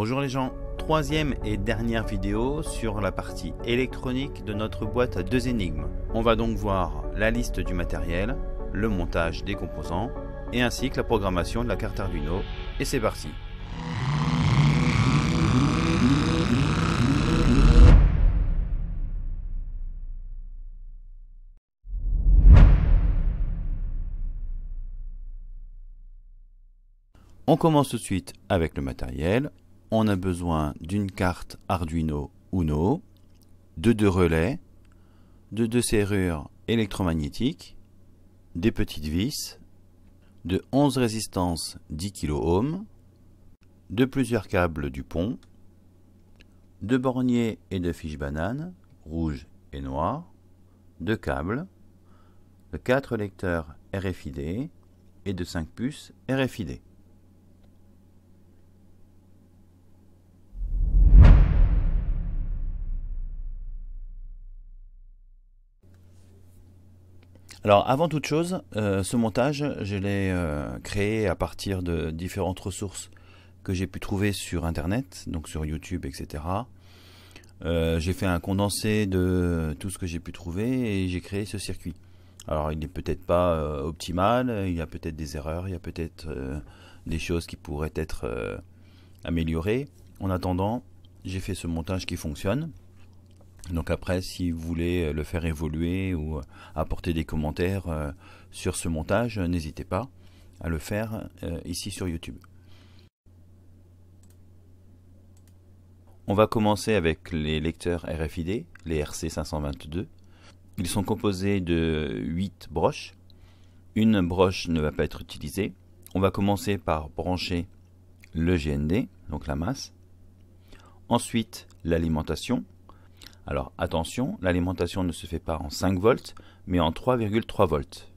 Bonjour les gens, troisième et dernière vidéo sur la partie électronique de notre boîte à deux énigmes. On va donc voir la liste du matériel, le montage des composants et ainsi que la programmation de la carte Arduino. Et c'est parti On commence tout de suite avec le matériel, on a besoin d'une carte Arduino Uno, de deux relais, de deux serrures électromagnétiques, des petites vis, de 11 résistances 10 kOhm, de plusieurs câbles du pont, de borniers et de fiches bananes, rouges et noires, de câbles, de 4 lecteurs RFID et de 5 puces RFID. Alors avant toute chose, euh, ce montage, je l'ai euh, créé à partir de différentes ressources que j'ai pu trouver sur Internet, donc sur YouTube, etc. Euh, j'ai fait un condensé de tout ce que j'ai pu trouver et j'ai créé ce circuit. Alors il n'est peut-être pas optimal, il y a peut-être des erreurs, il y a peut-être des choses qui pourraient être améliorées. En attendant, j'ai fait ce montage qui fonctionne. Donc après, si vous voulez euh, le faire évoluer ou euh, apporter des commentaires euh, sur ce montage, n'hésitez pas à le faire ici sur YouTube. On va commencer avec les lecteurs RFID, les RC522. Ils sont composés de 8 broches. Une broche ne va pas être utilisée. On va commencer par brancher le GND, donc la masse. Ensuite, l'alimentation, alors attention, l'alimentation ne se fait pas en 5 volts, mais en 3,3 volts.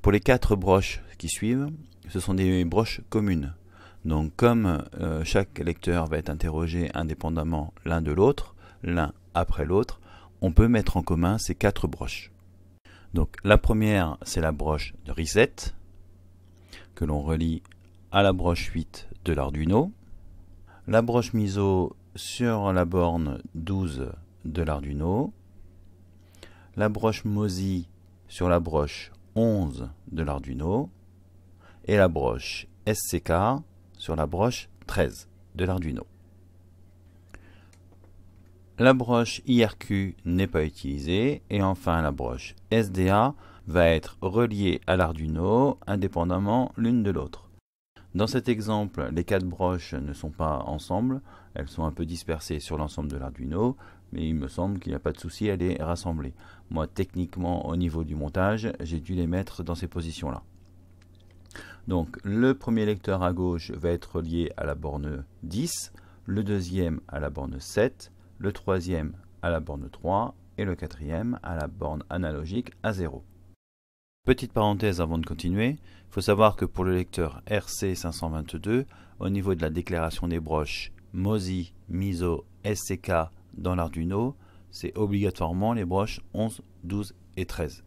Pour les quatre broches qui suivent, ce sont des broches communes. Donc comme euh, chaque lecteur va être interrogé indépendamment l'un de l'autre, l'un après l'autre, on peut mettre en commun ces quatre broches. Donc la première, c'est la broche de reset, que l'on relie à la broche 8 de l'Arduino. La broche MISO sur la borne 12 de l'Arduino, la broche MOSI sur la broche 11 de l'Arduino et la broche SCK sur la broche 13 de l'Arduino. La broche IRQ n'est pas utilisée et enfin la broche SDA va être reliée à l'Arduino indépendamment l'une de l'autre. Dans cet exemple, les quatre broches ne sont pas ensemble, elles sont un peu dispersées sur l'ensemble de l'Arduino, mais il me semble qu'il n'y a pas de souci à les rassembler. Moi, techniquement, au niveau du montage, j'ai dû les mettre dans ces positions-là. Donc, le premier lecteur à gauche va être lié à la borne 10, le deuxième à la borne 7, le troisième à la borne 3 et le quatrième à la borne analogique à 0. Petite parenthèse avant de continuer, il faut savoir que pour le lecteur RC522, au niveau de la déclaration des broches MOSI, MISO, SCK dans l'Arduino, c'est obligatoirement les broches 11, 12 et 13.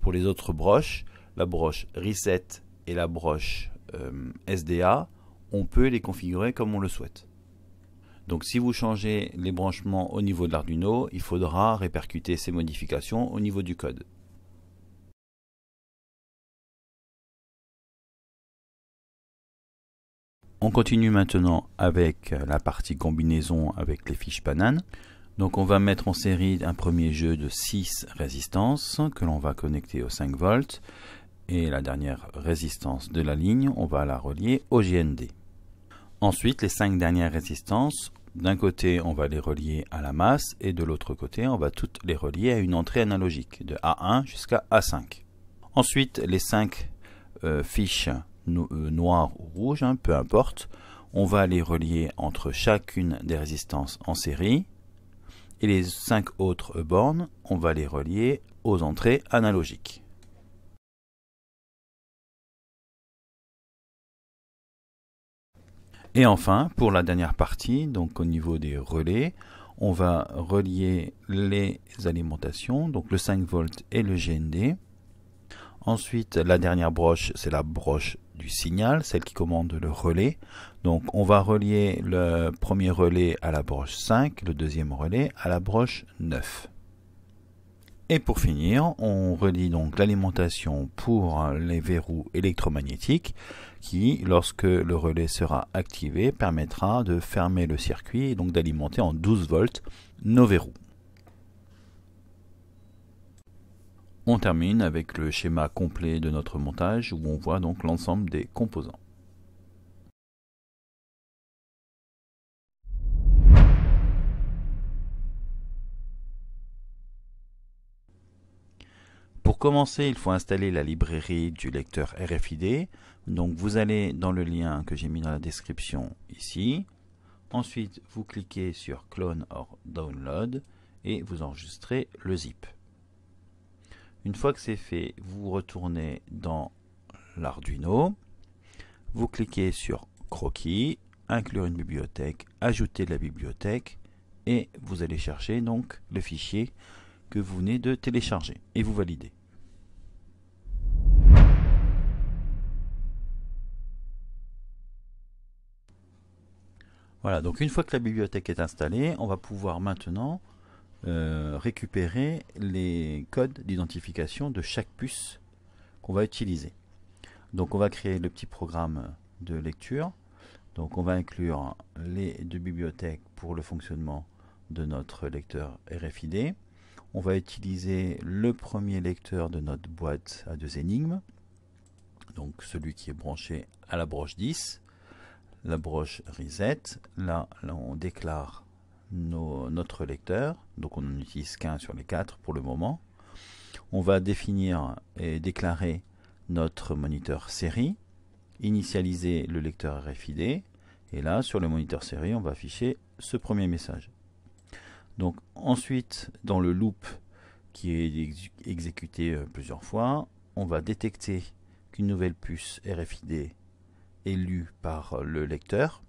Pour les autres broches, la broche Reset et la broche euh, SDA, on peut les configurer comme on le souhaite. Donc si vous changez les branchements au niveau de l'Arduino, il faudra répercuter ces modifications au niveau du code. On continue maintenant avec la partie combinaison avec les fiches bananes. Donc on va mettre en série un premier jeu de 6 résistances que l'on va connecter aux 5 volts et la dernière résistance de la ligne, on va la relier au GND. Ensuite, les 5 dernières résistances, d'un côté on va les relier à la masse et de l'autre côté on va toutes les relier à une entrée analogique de A1 jusqu'à A5. Ensuite, les 5 euh, fiches euh, noir ou rouge, hein, peu importe, on va les relier entre chacune des résistances en série, et les 5 autres bornes, on va les relier aux entrées analogiques. Et enfin, pour la dernière partie, donc au niveau des relais, on va relier les alimentations, donc le 5 v et le GND, Ensuite, la dernière broche, c'est la broche du signal, celle qui commande le relais. Donc on va relier le premier relais à la broche 5, le deuxième relais à la broche 9. Et pour finir, on relie donc l'alimentation pour les verrous électromagnétiques qui, lorsque le relais sera activé, permettra de fermer le circuit et donc d'alimenter en 12 volts nos verrous. On termine avec le schéma complet de notre montage où on voit donc l'ensemble des composants. Pour commencer, il faut installer la librairie du lecteur RFID. Donc vous allez dans le lien que j'ai mis dans la description ici. Ensuite, vous cliquez sur Clone or Download et vous enregistrez le zip. Une fois que c'est fait, vous retournez dans l'Arduino, vous cliquez sur croquis, inclure une bibliothèque, ajouter de la bibliothèque et vous allez chercher donc le fichier que vous venez de télécharger et vous validez. Voilà, donc une fois que la bibliothèque est installée, on va pouvoir maintenant euh, récupérer les codes d'identification de chaque puce qu'on va utiliser. Donc on va créer le petit programme de lecture. Donc on va inclure les deux bibliothèques pour le fonctionnement de notre lecteur RFID. On va utiliser le premier lecteur de notre boîte à deux énigmes, donc celui qui est branché à la broche 10, la broche reset. là on déclare notre lecteur, donc on n'en utilise qu'un sur les quatre pour le moment. On va définir et déclarer notre moniteur série, initialiser le lecteur RFID, et là sur le moniteur série on va afficher ce premier message. Donc ensuite dans le loop qui est exécuté euh, plusieurs fois, on va détecter qu'une nouvelle puce RFID est lue par euh, le lecteur.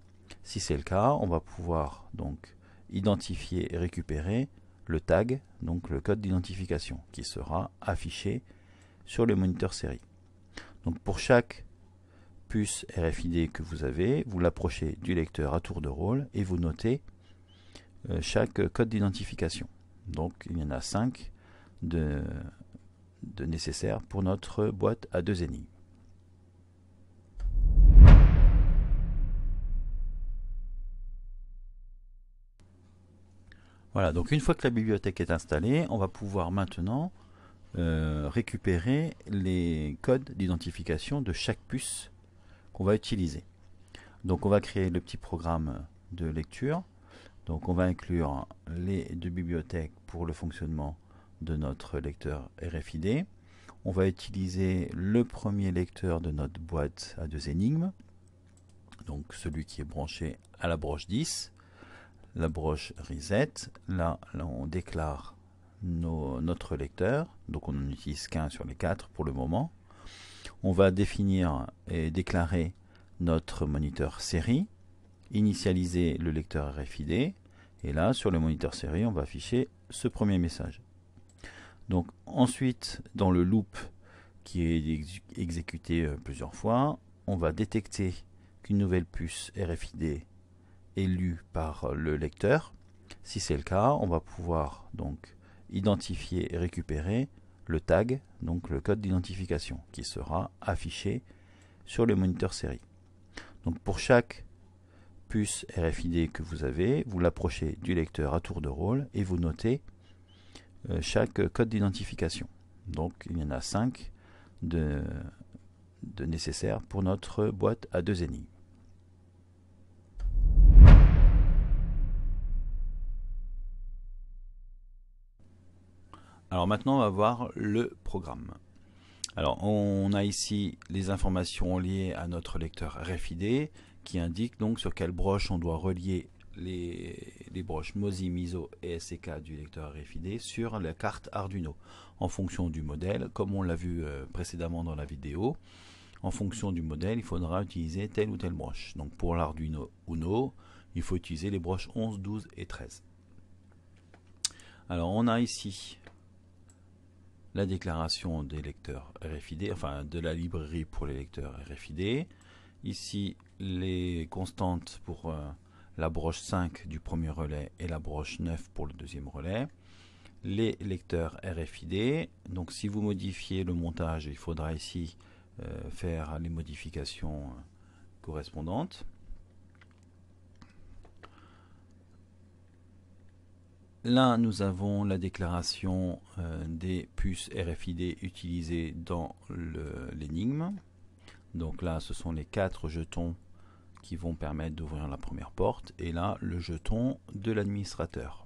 Si c'est le cas, on va pouvoir donc identifier et récupérer le tag, donc le code d'identification, qui sera affiché sur le moniteur série. Donc pour chaque puce RFID que vous avez, vous l'approchez du lecteur à tour de rôle et vous notez euh, chaque code d'identification. Donc il y en a 5 de, nécessaires pour notre boîte à deux énigmes. Voilà, donc une fois que la bibliothèque est installée, on va pouvoir maintenant euh, récupérer les codes d'identification de chaque puce qu'on va utiliser. Donc on va créer le petit programme de lecture. on va inclure les deux bibliothèques pour le fonctionnement de notre lecteur RFID. On va utiliser le premier lecteur de notre boîte à deux énigmes, donc celui qui est branché à la broche 10 la broche reset. Là, on déclare nos, notre lecteur, donc on n'en utilise qu'un sur les quatre pour le moment. On va définir et déclarer notre moniteur série, initialiser le lecteur RFID, et là, sur le moniteur série, on va afficher ce premier message. Donc ensuite, dans le loop qui est exécuté euh, plusieurs fois, on va détecter qu'une nouvelle puce RFID élu par euh, le lecteur. Si c'est le cas, on va pouvoir donc identifier et récupérer le tag, donc le code d'identification, qui sera affiché sur le moniteur série. Donc pour chaque puce RFID que vous avez, vous l'approchez du lecteur à tour de rôle et vous notez euh, chaque code d'identification. Donc il y en a 5 de, nécessaires pour notre boîte à deux ennemis. Alors maintenant, on va voir le programme. Alors, on a ici les informations liées à notre lecteur RFID qui indique donc sur quelle broche on doit relier les, les, broches MOSI, MISO et SCK du lecteur RFID sur la carte Arduino en fonction du modèle, comme on l'a vu euh, précédemment dans la vidéo. En fonction du modèle, il faudra utiliser telle ou telle broche. Donc pour l'Arduino Uno, il faut utiliser les broches 11, 12 et 13. Alors on a ici la déclaration des lecteurs RFID, enfin de la librairie pour les lecteurs RFID. Ici, les constantes pour euh, la broche 5 du premier relais et la broche 9 pour le deuxième relais. Les lecteurs RFID, donc si vous modifiez le montage, il faudra ici euh, faire les modifications euh, correspondantes. Là, nous avons la déclaration euh, des puces RFID utilisées dans l'énigme. Donc là, ce sont les quatre jetons qui vont permettre d'ouvrir la première porte. Et là, le jeton de l'administrateur.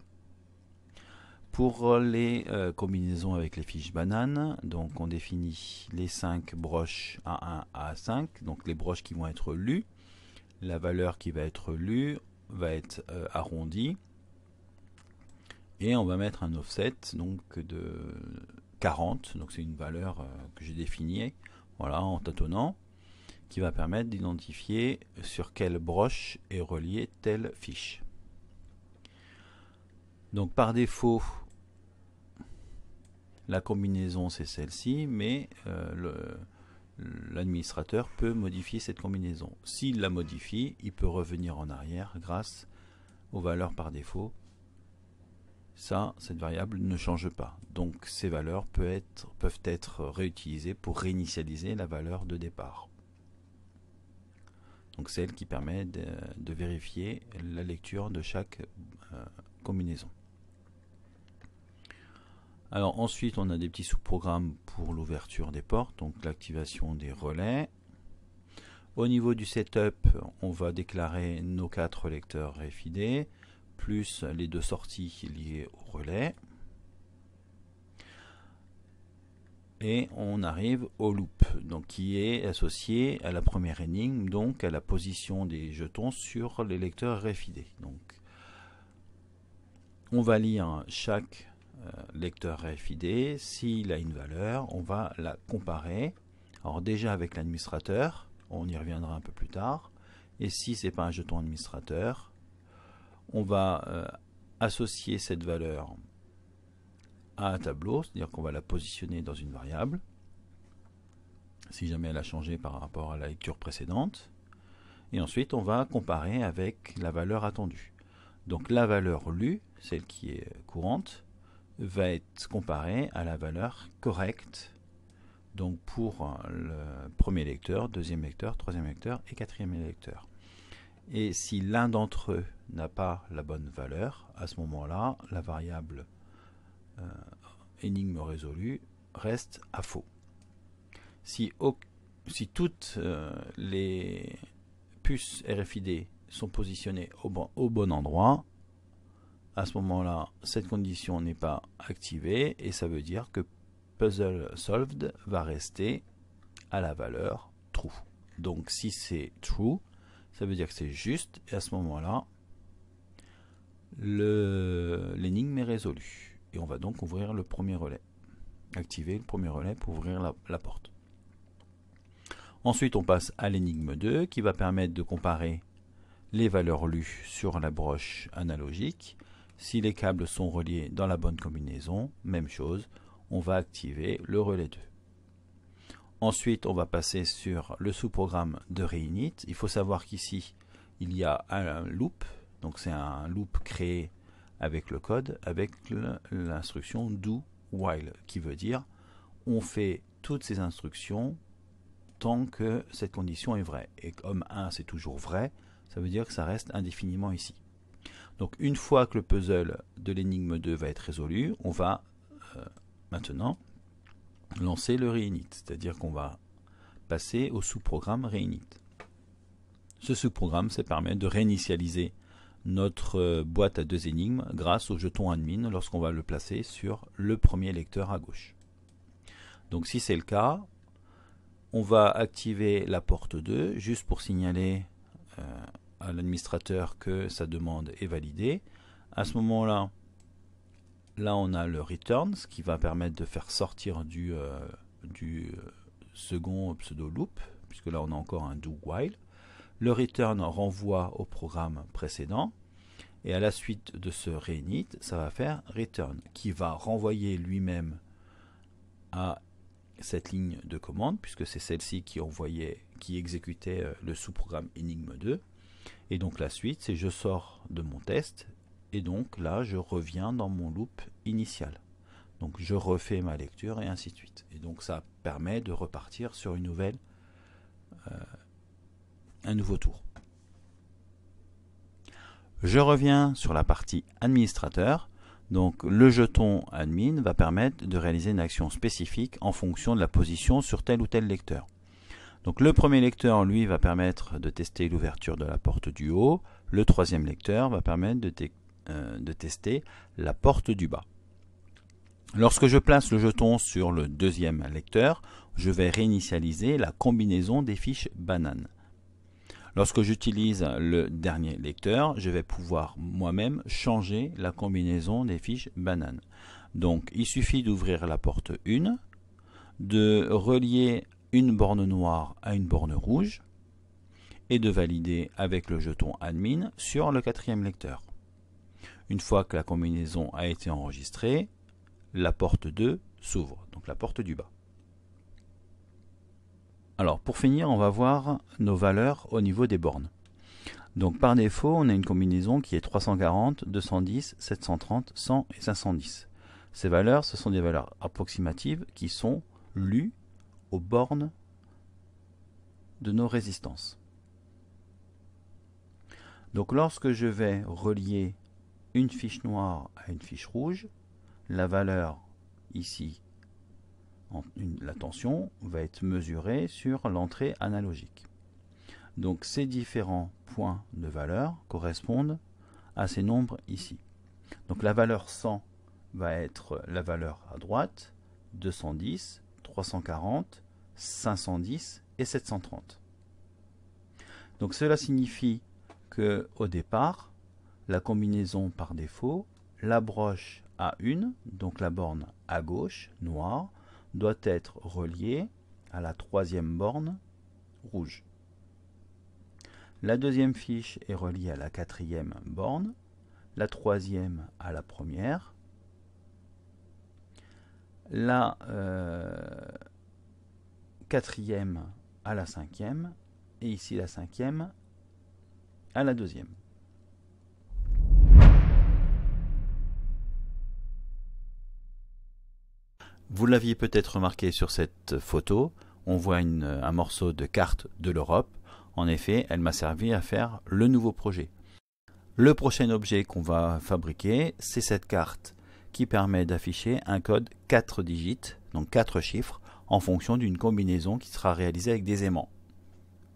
Pour les euh, combinaisons avec les fiches bananes, donc on définit les cinq broches A1 à A5, donc les broches qui vont être lues. La valeur qui va être lue va être euh, arrondie et on va mettre un offset donc de 40, donc c'est une valeur euh, que j'ai définie, voilà, en tâtonnant, qui va permettre d'identifier sur quelle broche est reliée telle fiche. Donc par défaut, la combinaison c'est celle-ci, mais euh, l'administrateur peut modifier cette combinaison. S'il la modifie, il peut revenir en arrière grâce aux valeurs par défaut ça, cette variable ne change pas. Donc ces valeurs peuvent être, réutilisées pour réinitialiser la valeur de départ. Donc celle qui permet de, vérifier la lecture de chaque euh, combinaison. Alors ensuite, on a des petits sous-programmes pour l'ouverture des portes, donc l'activation des relais. Au niveau du setup, on va déclarer nos quatre lecteurs RFID plus les deux sorties liées au relais. Et on arrive au loop, donc qui est associé à la première énigme, donc à la position des jetons sur les lecteurs RFID. Donc, on va lire chaque euh, lecteur RFID. S'il a une valeur, on va la comparer. Alors déjà avec l'administrateur, on y reviendra un peu plus tard. Et si n'est pas un jeton administrateur, on va euh, associer cette valeur à un tableau, c'est-à-dire qu'on va la positionner dans une variable, si jamais elle a changé par rapport à la lecture précédente, et ensuite on va comparer avec la valeur attendue. Donc la valeur lue, celle qui est courante, va être comparée à la valeur correcte, donc pour le premier lecteur, deuxième lecteur, troisième lecteur et quatrième lecteur. Et si l'un d'entre eux n'a pas la bonne valeur, à ce moment-là, la variable euh, énigme résolue reste à faux. Si, toutes euh, les puces RFID sont positionnées au bon endroit, à ce moment-là, cette condition n'est pas activée et ça veut dire que puzzle solved va rester à la valeur true. Donc si c'est true, ça veut dire que c'est juste, et à ce moment-là, l'énigme est résolue. Et on va donc ouvrir le premier relais. Activer le premier relais pour ouvrir la, porte. Ensuite, on passe à l'énigme 2 qui va permettre de comparer les valeurs lues sur la broche analogique. Si les câbles sont reliés dans la bonne combinaison, même chose, on va activer le relais 2. Ensuite, on va passer sur le sous-programme de Reinit. Il faut savoir qu'ici, il y a un loop. Donc c'est un loop créé avec le code, avec l'instruction do while, qui veut dire on fait toutes ces instructions tant que cette condition est vraie. Et comme 1 c'est toujours vrai, ça veut dire que ça reste indéfiniment ici. Donc une fois que le puzzle de l'énigme 2 va être résolu, on va euh, maintenant lancer le Reinit, c'est-à-dire qu'on va passer au sous-programme Reinit. Ce sous-programme, ça permet de réinitialiser notre euh, boîte à deux énigmes grâce au jeton admin lorsqu'on va le placer sur le premier lecteur à gauche. Donc si c'est le cas, on va activer la porte 2 juste pour signaler euh, à l'administrateur que sa demande est validée. À ce moment-là, Là, on a le return, ce qui va permettre de faire sortir du, euh, euh, second pseudo loop, puisque là, on a encore un do while. Le return renvoie au programme précédent. Et à la suite de ce reinit, ça va faire return, qui va renvoyer lui-même à cette ligne de commande, puisque c'est celle-ci qui envoyait, qui exécutait euh, le sous-programme Enigme 2. Et donc la suite, c'est je sors de mon test, et donc là je reviens dans mon loop initial. Donc je refais ma lecture et ainsi de suite. Et donc ça permet de repartir sur une nouvelle, euh, un nouveau tour. Je reviens sur la partie administrateur. Donc le jeton admin va permettre de réaliser une action spécifique en fonction de la position sur tel ou tel lecteur. Donc le premier lecteur, lui, va permettre de tester l'ouverture de la porte du haut. Le troisième lecteur va permettre de, euh, de tester la porte du bas. Lorsque je place le jeton sur le deuxième lecteur, je vais réinitialiser la combinaison des fiches bananes. Lorsque j'utilise le dernier lecteur, je vais pouvoir moi-même changer la combinaison des fiches banane. Donc il suffit d'ouvrir la porte 1, de relier une borne noire à une borne rouge et de valider avec le jeton admin sur le quatrième lecteur. Une fois que la combinaison a été enregistrée, la porte 2 s'ouvre, donc la porte du bas. Alors pour finir, on va voir nos valeurs au niveau des bornes. Donc par défaut, on a une combinaison qui est 340, 210, 730, 100 et 510. Ces valeurs, ce sont des valeurs approximatives qui sont lues aux bornes de nos résistances. Donc lorsque je vais relier une fiche noire à une fiche rouge, la valeur ici, la tension, va être mesurée sur l'entrée analogique. Donc ces différents points de valeur correspondent à ces nombres ici. Donc la valeur 100 va être la valeur à droite, 210, 340, 510 et 730. Donc cela signifie que au départ, la combinaison par défaut, la broche A1, donc la borne à gauche, noire, doit être reliée à la troisième borne, rouge. La deuxième fiche est reliée à la quatrième borne, la troisième à la première, la euh, quatrième à la cinquième, et ici la cinquième à la deuxième. Vous l'aviez peut-être remarqué sur cette photo, on voit euh, un morceau de carte de l'Europe. En effet, elle m'a servi à faire le nouveau projet. Le prochain objet qu'on va fabriquer, c'est cette carte qui permet d'afficher un code 4 digits, donc 4 chiffres, en fonction d'une combinaison qui sera réalisée avec des aimants.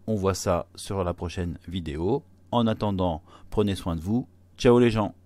On voit ça sur la prochaine vidéo. En attendant, prenez soin de vous. Ciao les gens